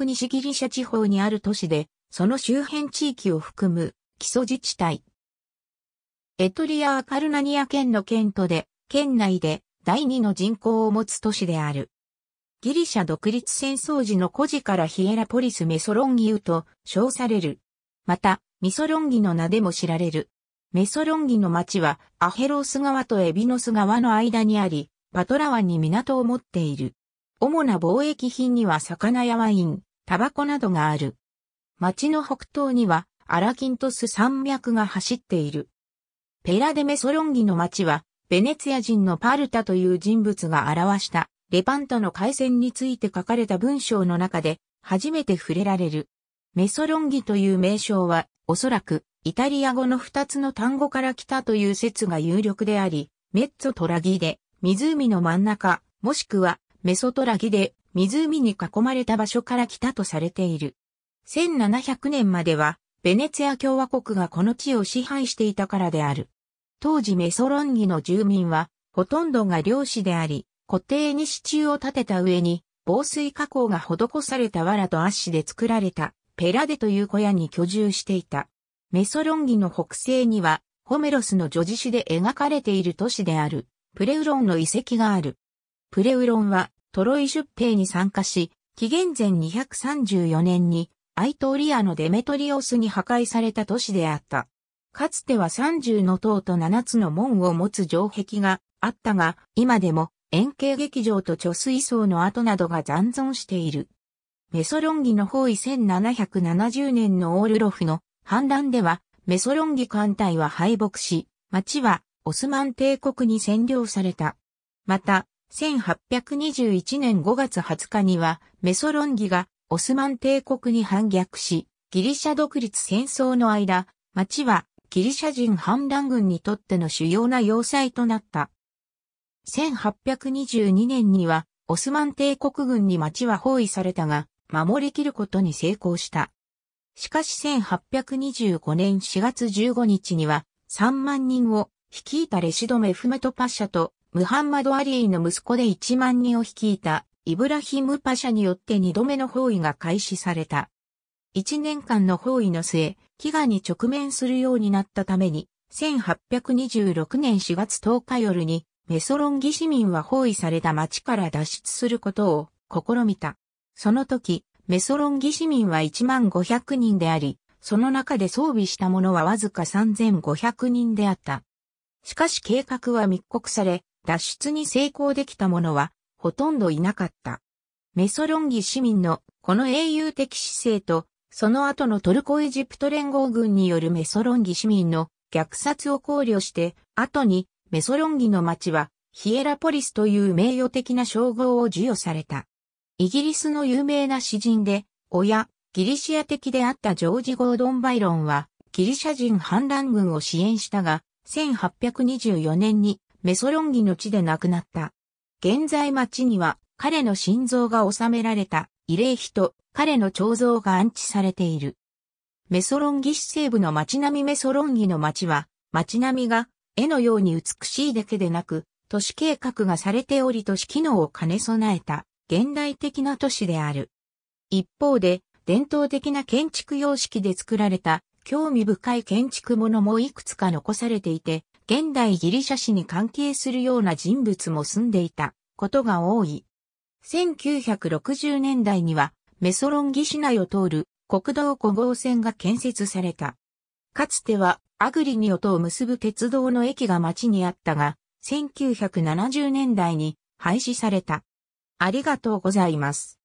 西ギリシャ地方にある都市で、その周辺地域を含む基礎自治体。エトリア・アカルナニア県の県都で、県内で第二の人口を持つ都市である。ギリシャ独立戦争時の古事からヒエラポリス・メソロンギウと称される。また、ミソロンギの名でも知られる。メソロンギの町はアヘロース川とエビノス川の間にあり、パトラ湾に港を持っている。主な貿易品には魚やワイン、タバコなどがある。町の北東にはアラキントス山脈が走っている。ペラデメソロンギの町は、ベネツィア人のパルタという人物が表したレパントの海戦について書かれた文章の中で初めて触れられる。メソロンギという名称はおそらくイタリア語の二つの単語から来たという説が有力であり、メッツォトラギで湖の真ん中もしくはメソトラギで湖に囲まれた場所から来たとされている。1700年までは、ベネツィア共和国がこの地を支配していたからである。当時メソロンギの住民は、ほとんどが漁師であり、固定に支柱を立てた上に、防水加工が施された藁と足で作られた、ペラデという小屋に居住していた。メソロンギの北西には、ホメロスの叙事詩で描かれている都市である、プレウロンの遺跡がある。プレウロンはトロイ出兵に参加し、紀元前234年にアイトーリアのデメトリオスに破壊された都市であった。かつては30の塔と7つの門を持つ城壁があったが、今でも円形劇場と貯水槽の跡などが残存している。メソロンギの包囲1770年のオールロフの反乱では、メソロンギ艦隊は敗北し、町はオスマン帝国に占領された。また、1821年5月20日にはメソロンギがオスマン帝国に反逆し、ギリシャ独立戦争の間、町はギリシャ人反乱軍にとっての主要な要塞となった。1822年にはオスマン帝国軍に町は包囲されたが、守りきることに成功した。しかし1825年4月15日には3万人を率いたレシドメフメトパッシャとムハンマド・アリーの息子で1万人を率いたイブラヒム・パシャによって2度目の包囲が開始された。1年間の包囲の末、飢餓に直面するようになったために、1826年4月10日夜に、メソロンギ市民は包囲された町から脱出することを試みた。その時、メソロンギ市民は1万500人であり、その中で装備したものはわずか3500人であった。しかし計画は密告され、脱出に成功できた者はほとんどいなかった。メソロンギ市民のこの英雄的姿勢と、その後のトルコエジプト連合軍によるメソロンギ市民の虐殺を考慮して、後にメソロンギの町はヒエラポリスという名誉的な称号を授与された。イギリスの有名な詩人で、親、ギリシア的であったジョージ・ゴードン・バイロンは、ギリシャ人反乱軍を支援したが、1824年にメソロンギの地で亡くなった。現在町には彼の心臓が収められた慰霊碑と彼の彫像が安置されている。メソロンギ市西部の町並みメソロンギの町は、町並みが絵のように美しいだけでなく、都市計画がされており都市機能を兼ね備えた現代的な都市である。一方で、伝統的な建築様式で作られた興味深い建築物もいくつか残されていて、現代ギリシャ史に関係するような人物も住んでいたことが多い。1960年代にはメソロンギ市内を通る国道5号線が建設された。かつてはアグリニオとを結ぶ鉄道の駅が町にあったが、1970年代に廃止された。ありがとうございます。